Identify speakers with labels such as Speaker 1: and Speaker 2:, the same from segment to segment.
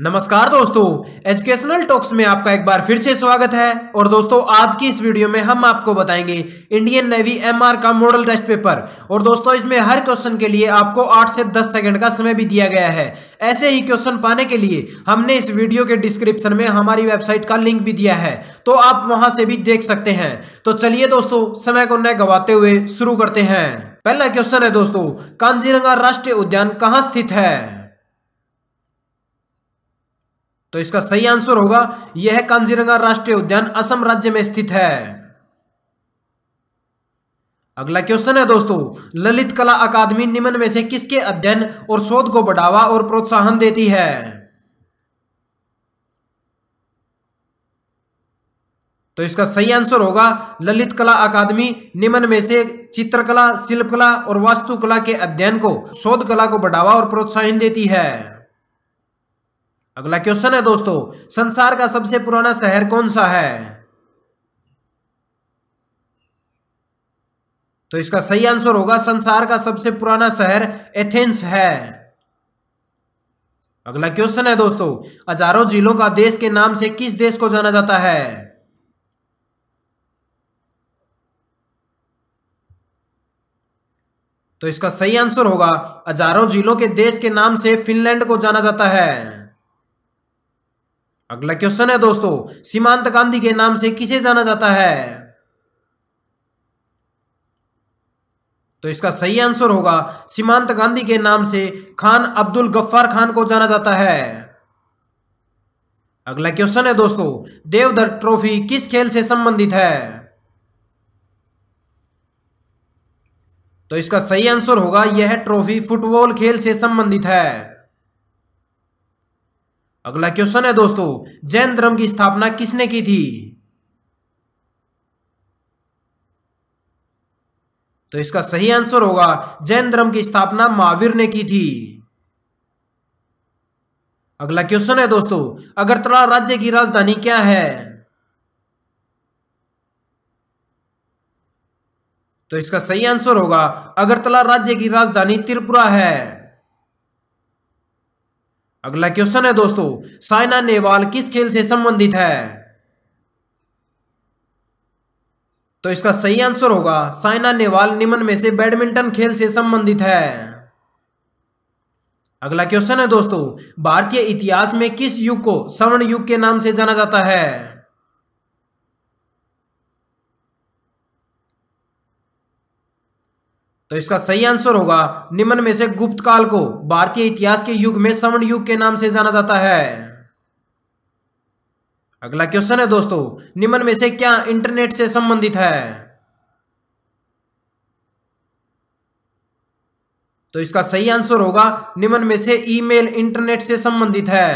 Speaker 1: नमस्कार दोस्तों educational talks में आपका एक बार फिर से स्वागत है और दोस्तों आज की इस वीडियो में हम आपको बताएंगे इंडियन नेवी एमआर का मॉडल टेस्ट पेपर और दोस्तों इसमें हर क्वेश्चन के लिए आपको 8 से 10 सेकंड का समय भी दिया गया है ऐसे ही क्वेश्चन पाने के लिए हमने इस वीडियो के डिस्क्रिप्शन में हमारी वेबसाइट का लिंक भी दिया है तो आप वहां से भी देख सकते हैं तो चलिए दोस्तों समय को न गवाते हुए शुरू करते हैं पहला क्वेश्चन है दोस्तों कांजीरंगा राष्ट्रीय उद्यान कहाँ स्थित है तो इसका सही आंसर होगा यह कांजीरंगा राष्ट्रीय उद्यान असम राज्य में स्थित है अगला क्वेश्चन है दोस्तों ललित कला अकादमी निम्न में से किसके अध्ययन और शोध को बढ़ावा और प्रोत्साहन देती है तो इसका सही आंसर होगा ललित कला अकादमी निम्न में से चित्रकला शिल्पकला और वास्तुकला के अध्ययन को शोध कला को बढ़ावा और प्रोत्साहन देती है अगला क्वेश्चन है दोस्तों संसार का सबसे पुराना शहर कौन सा है तो इसका सही आंसर होगा संसार का सबसे पुराना शहर एथेंस है अगला क्वेश्चन है दोस्तों हजारों जिलों का देश के नाम से किस देश को जाना जाता है तो इसका सही आंसर होगा हजारों जिलों के देश के नाम से फिनलैंड को जाना जाता है अगला क्वेश्चन है दोस्तों सीमांत गांधी के नाम से किसे जाना जाता है तो इसका सही आंसर होगा सीमांत गांधी के नाम से खान अब्दुल गफ्फार खान को जाना जाता है अगला क्वेश्चन है दोस्तों देवधर ट्रॉफी किस खेल से संबंधित है तो इसका सही आंसर होगा यह ट्रॉफी फुटबॉल खेल से संबंधित है अगला क्वेश्चन है दोस्तों जैन धर्म की स्थापना किसने की थी तो इसका सही आंसर होगा जैन धर्म की स्थापना महावीर ने की थी अगला क्वेश्चन है दोस्तों अगरतला राज्य की राजधानी क्या है तो इसका सही आंसर होगा अगरतला राज्य की राजधानी त्रिपुरा है अगला क्वेश्चन है दोस्तों साइना नेहवाल किस खेल से संबंधित है तो इसका सही आंसर होगा साइना नेहवाल निम्न में से बैडमिंटन खेल से संबंधित है अगला क्वेश्चन है दोस्तों भारतीय इतिहास में किस युग को स्वर्ण युग के नाम से जाना जाता है तो इसका सही आंसर होगा निम्न में से गुप्त काल को भारतीय इतिहास के युग में सवर्ण युग के नाम से जाना जाता है अगला क्वेश्चन है दोस्तों निम्न में से क्या इंटरनेट से संबंधित है तो इसका सही आंसर होगा निम्न में से ईमेल इंटरनेट से संबंधित है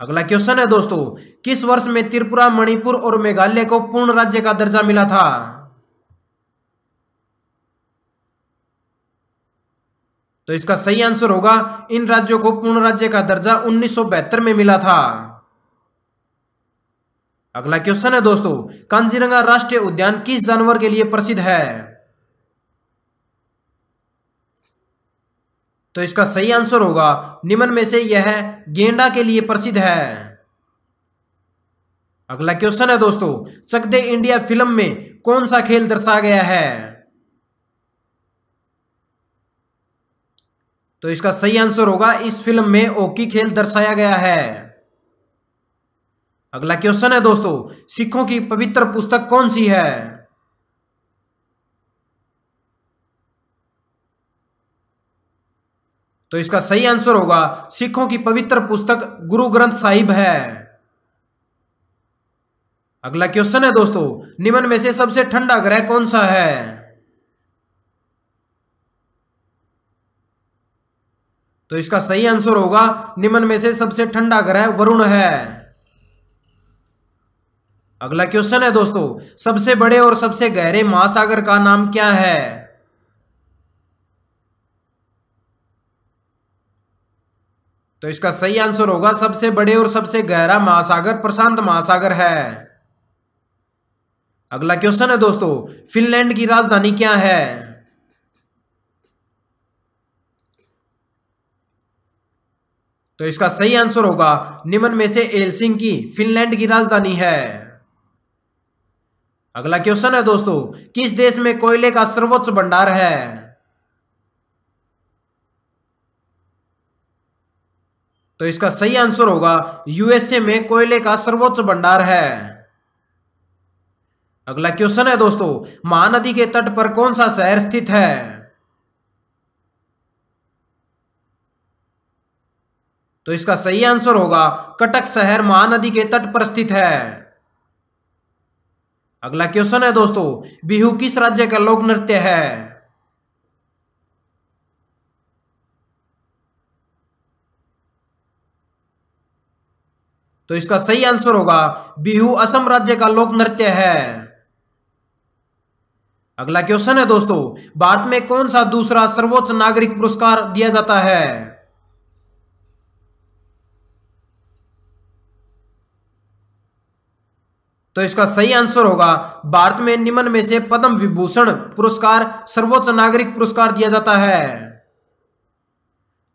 Speaker 1: अगला क्वेश्चन है दोस्तों किस वर्ष में त्रिपुरा मणिपुर और मेघालय को पूर्ण राज्य का दर्जा मिला था तो इसका सही आंसर होगा इन राज्यों को पूर्ण राज्य का दर्जा उन्नीस में मिला था अगला क्वेश्चन है दोस्तों कांजीरंगा राष्ट्रीय उद्यान किस जानवर के लिए प्रसिद्ध है तो इसका सही आंसर होगा निम्न में से यह गेंडा के लिए प्रसिद्ध है अगला क्वेश्चन है दोस्तों चकदे इंडिया फिल्म में कौन सा खेल दर्शाया गया है तो इसका सही आंसर होगा इस फिल्म में ओकी खेल दर्शाया गया है अगला क्वेश्चन है दोस्तों सिखों की पवित्र पुस्तक कौन सी है तो इसका सही आंसर होगा सिखों की पवित्र पुस्तक गुरु ग्रंथ साहिब है अगला क्वेश्चन है दोस्तों निम्न में से सबसे ठंडा ग्रह कौन सा है तो इसका सही आंसर होगा निम्न में से सबसे ठंडा ग्रह वरुण है अगला क्वेश्चन है दोस्तों सबसे बड़े और सबसे गहरे महासागर का नाम क्या है तो इसका सही आंसर होगा सबसे बड़े और सबसे गहरा महासागर प्रशांत महासागर है अगला क्वेश्चन है दोस्तों फिनलैंड की राजधानी क्या है तो इसका सही आंसर होगा निम्न में से एलसिंग की फिनलैंड की राजधानी है अगला क्वेश्चन है दोस्तों किस देश में कोयले का सर्वोच्च भंडार है तो इसका सही आंसर होगा यूएसए में कोयले का सर्वोच्च भंडार है अगला क्वेश्चन है दोस्तों महानदी के तट पर कौन सा शहर स्थित है तो इसका सही आंसर होगा कटक शहर महानदी के तट पर स्थित है अगला क्वेश्चन है दोस्तों बिहू किस राज्य का लोक नृत्य है तो इसका सही आंसर होगा बिहू असम राज्य का लोक नृत्य है अगला क्वेश्चन है दोस्तों भारत में कौन सा दूसरा सर्वोच्च नागरिक पुरस्कार दिया जाता है तो इसका सही आंसर होगा भारत में निम्न में से पद्म विभूषण पुरस्कार सर्वोच्च नागरिक पुरस्कार दिया जाता है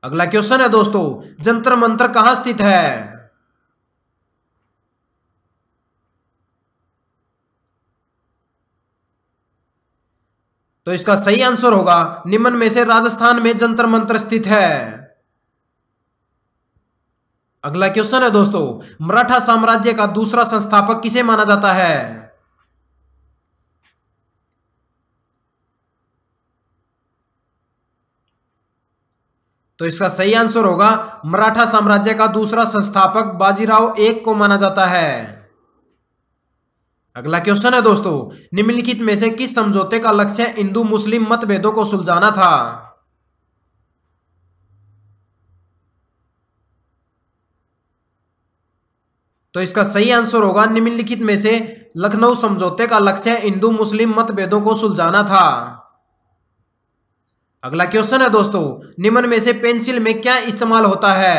Speaker 1: अगला क्वेश्चन है दोस्तों जंतर मंत्र कहां स्थित है तो इसका सही आंसर होगा निम्न में से राजस्थान में जंतर मंत्र स्थित है अगला क्वेश्चन है दोस्तों मराठा साम्राज्य का दूसरा संस्थापक किसे माना जाता है तो इसका सही आंसर होगा मराठा साम्राज्य का दूसरा संस्थापक बाजीराव एक को माना जाता है अगला क्वेश्चन है दोस्तों निम्नलिखित में से किस समझौते का लक्ष्य हिंदू मुस्लिम मतभेदों को सुलझाना था तो इसका सही आंसर होगा निम्नलिखित में से लखनऊ समझौते का लक्ष्य हिंदू मुस्लिम मतभेदों को सुलझाना था अगला क्वेश्चन है दोस्तों निम्न में से पेंसिल में क्या इस्तेमाल होता है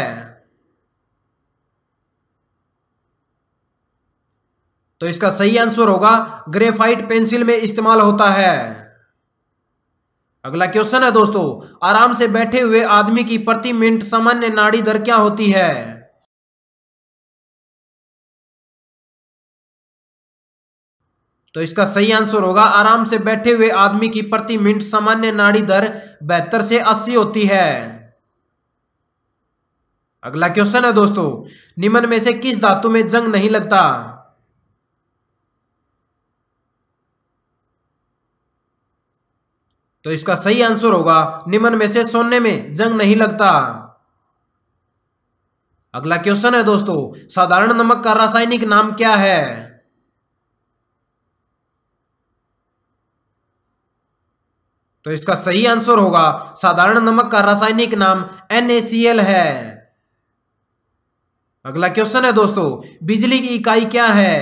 Speaker 1: तो इसका सही आंसर होगा ग्रेफाइट पेंसिल में इस्तेमाल होता है अगला क्वेश्चन है दोस्तों आराम से बैठे हुए आदमी की प्रति मिनट सामान्य नाड़ी दर क्या होती है तो इसका सही आंसर होगा आराम से बैठे हुए आदमी की प्रति मिनट सामान्य नाड़ी दर बेहतर से अस्सी होती है अगला क्वेश्चन है दोस्तों निम्न में से किस धातु में जंग नहीं लगता तो इसका सही आंसर होगा निम्न में से सोने में जंग नहीं लगता अगला क्वेश्चन है दोस्तों साधारण नमक का रासायनिक नाम क्या है तो इसका सही आंसर होगा साधारण नमक का रासायनिक नाम NaCl है अगला क्वेश्चन है दोस्तों बिजली की इकाई क्या है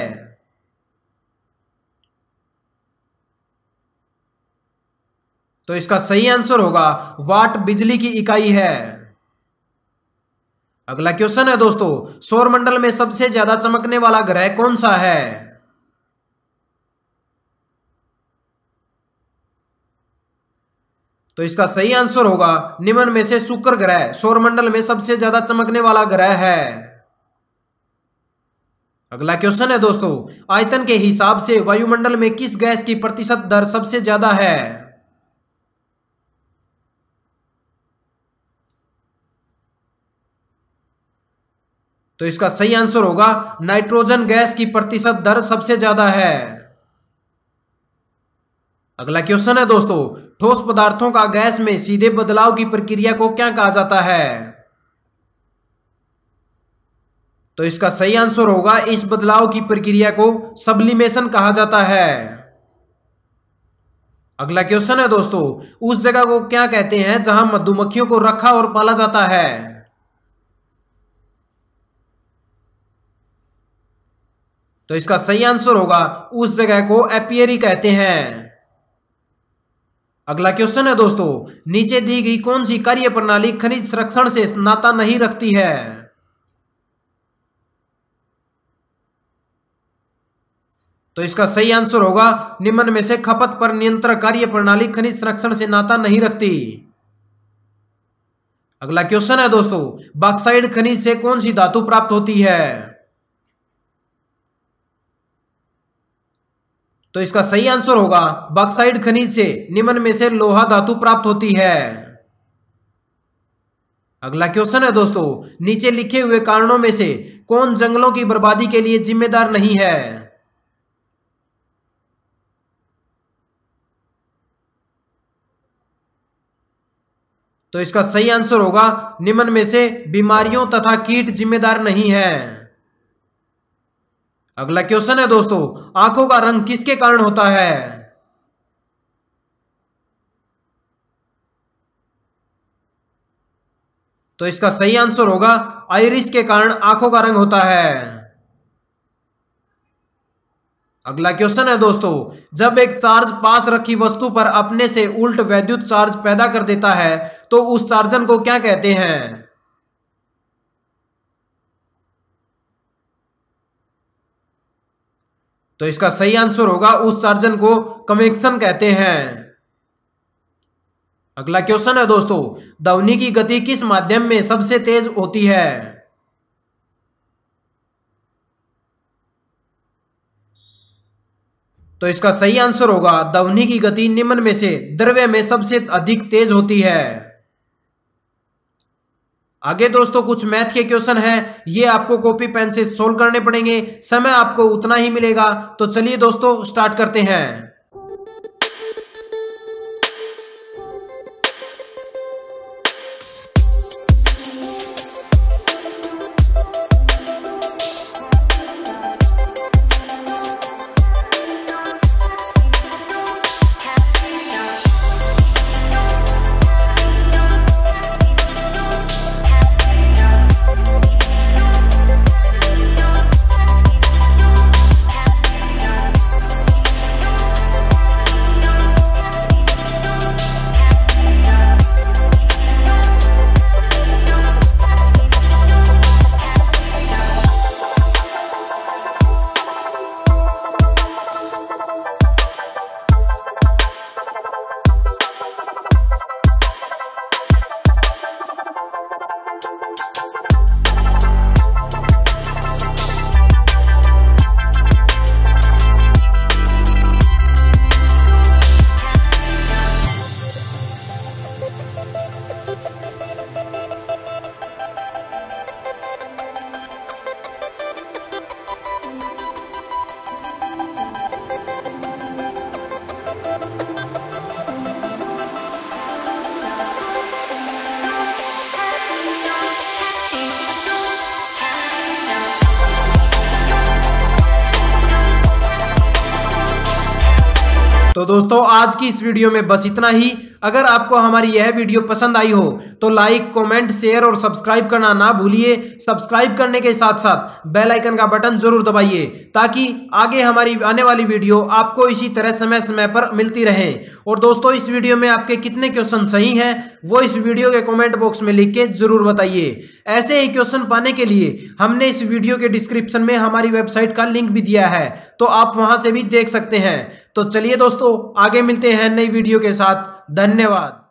Speaker 1: तो इसका सही आंसर होगा वाट बिजली की इकाई है अगला क्वेश्चन है दोस्तों सौरमंडल में सबसे ज्यादा चमकने वाला ग्रह कौन सा है तो इसका सही आंसर होगा निम्न में से शुक्र ग्रह सौरमंडल में सबसे ज्यादा चमकने वाला ग्रह है अगला क्वेश्चन है दोस्तों आयतन के हिसाब से वायुमंडल में किस गैस की प्रतिशत दर सबसे ज्यादा है तो इसका सही आंसर होगा नाइट्रोजन गैस की प्रतिशत दर सबसे ज्यादा है अगला क्वेश्चन है दोस्तों ठोस पदार्थों का गैस में सीधे बदलाव की प्रक्रिया को क्या कहा जाता है तो इसका सही आंसर होगा इस बदलाव की प्रक्रिया को सब्लिमेशन कहा जाता है अगला क्वेश्चन है दोस्तों उस जगह को क्या कहते हैं जहां मधुमक्खियों को रखा और पाला जाता है तो इसका सही आंसर होगा उस जगह को एपियरी कहते हैं अगला क्वेश्चन है दोस्तों नीचे दी गई कौन सी कार्य प्रणाली खनिज संरक्षण से नाता नहीं रखती है तो इसका सही आंसर होगा निम्न में से खपत पर नियंत्रण कार्य प्रणाली खनिज संरक्षण से नाता नहीं रखती अगला क्वेश्चन है दोस्तों बाक्साइड खनिज से कौन सी धातु प्राप्त होती है तो इसका सही आंसर होगा बक्साइड खनिज से निम्न में से लोहा धातु प्राप्त होती है अगला क्वेश्चन है दोस्तों नीचे लिखे हुए कारणों में से कौन जंगलों की बर्बादी के लिए जिम्मेदार नहीं है तो इसका सही आंसर होगा निम्न में से बीमारियों तथा कीट जिम्मेदार नहीं है अगला क्वेश्चन है दोस्तों आंखों का रंग किसके कारण होता है तो इसका सही आंसर होगा आयरिस के कारण आंखों का रंग होता है अगला क्वेश्चन है दोस्तों जब एक चार्ज पास रखी वस्तु पर अपने से उल्ट वैद्युत चार्ज पैदा कर देता है तो उस चार्जन को क्या कहते हैं तो इसका सही आंसर होगा उस चार्जन को कमेक्शन कहते हैं अगला क्वेश्चन है दोस्तों ध्वनि की गति किस माध्यम में सबसे तेज होती है तो इसका सही आंसर होगा ध्वनि की गति निम्न में से द्रव्य में सबसे अधिक तेज होती है आगे दोस्तों कुछ मैथ के क्वेश्चन हैं ये आपको कॉपी पेन से सोल्व करने पड़ेंगे समय आपको उतना ही मिलेगा तो चलिए दोस्तों स्टार्ट करते हैं तो दोस्तों आज की इस वीडियो में बस इतना ही अगर आपको हमारी यह वीडियो पसंद आई हो तो लाइक कमेंट, शेयर और सब्सक्राइब करना ना भूलिए सब्सक्राइब करने के साथ साथ बेल आइकन का बटन जरूर दबाइए ताकि आगे हमारी आने वाली वीडियो आपको इसी तरह समय समय पर मिलती रहे और दोस्तों इस वीडियो में आपके कितने क्वेश्चन सही हैं वो इस वीडियो के कॉमेंट बॉक्स में लिख के जरूर बताइए ऐसे ही क्वेश्चन पाने के लिए हमने इस वीडियो के डिस्क्रिप्शन में हमारी वेबसाइट का लिंक भी दिया है तो आप वहां से भी देख सकते हैं तो चलिए दोस्तों आगे मिलते हैं नई वीडियो के साथ धन्यवाद